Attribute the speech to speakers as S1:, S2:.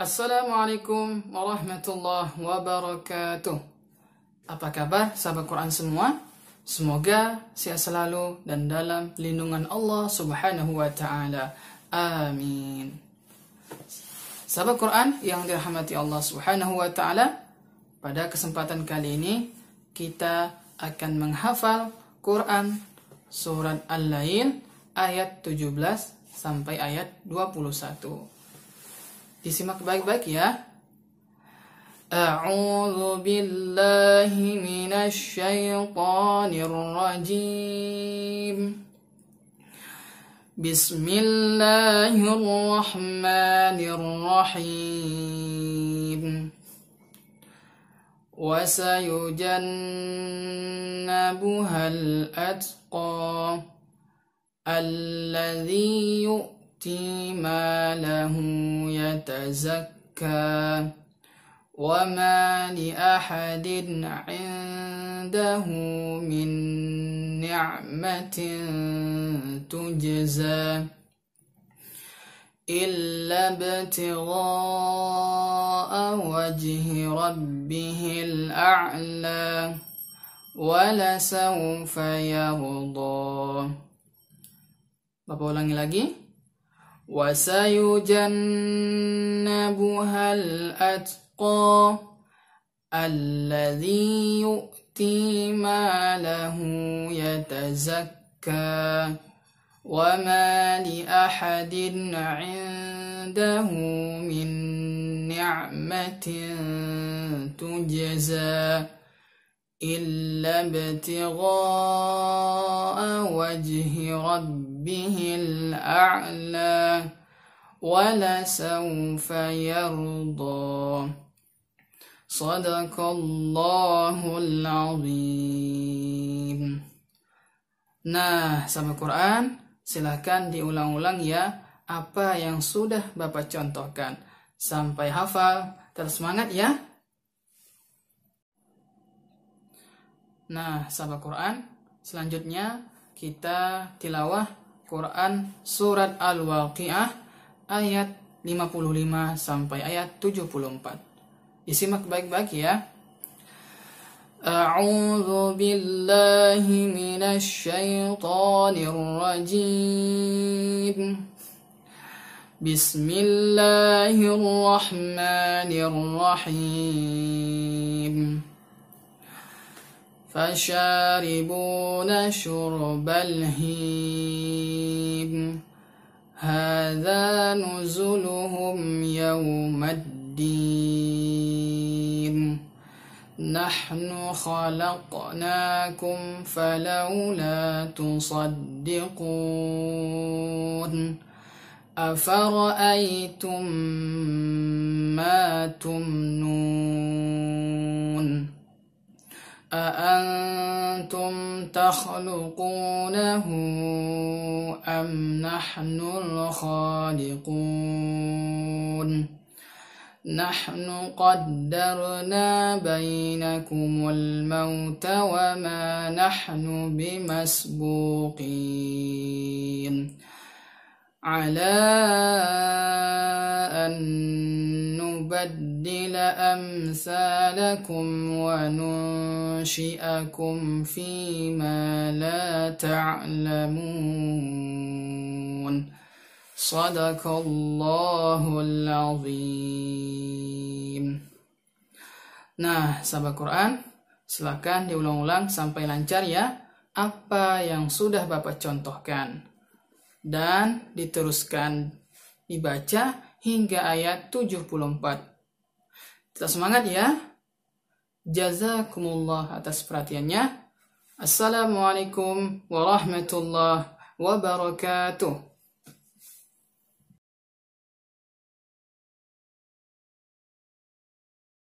S1: Assalamualaikum warahmatullahi wabarakatuh. Apa kabar sahabat Quran semua? Semoga sehat selalu dan dalam lindungan Allah Subhanahu wa taala. Amin. Sahabat Quran yang dirahmati Allah Subhanahu wa taala, pada kesempatan kali ini kita akan menghafal Quran surat Al-Lail ayat 17 sampai ayat 21. Disimak baik-baik ya. A'udzu billahi من الشيطان الرجيم بسم وسيجنبها الأتقى الذي يؤتي ماله يتزكى وما لأحد عنده من نعمة تجزى إلا ابتغاء وجه ربه الأعلى ولسوف يرضى Bapak ulangi lagi وسيجنبها الأتقى الذي يؤتي ماله يتزكى وما لأحد عنده من نعمة تجزى إلا ابتغاء وجه ربه الأعلى ولسوف يرضى صدق الله العظيم Nah, sampai Quran. silahkan diulang-ulang ya apa yang sudah Bapak contohkan. Sampai hafal, terus semangat ya. Nah, sahabat Quran, selanjutnya kita tilawah Quran Surat Al-Waqi'ah ayat 55 sampai ayat 74. Disimak baik-baik ya. أعوذ بالله من الشيطان الرجيم بسم الله الرحمن الرحيم فشاربون شرب الهيم هذا نزل نحن خلقناكم فلولا تصدقون أفرأيتم ما تمنون أأنتم تخلقونه أم نحن الخالقون نحن قدرنا بينكم الموت وما نحن بمسبوقين على أن نبدل أمثالكم وننشئكم فيما لا تعلمون صدق الله Nah, sahabat Quran, silakan diulang-ulang sampai lancar ya apa yang sudah Bapak contohkan. Dan diteruskan dibaca hingga ayat 74. Kita semangat ya. Jazakumullah atas perhatiannya. Assalamualaikum warahmatullahi wabarakatuh.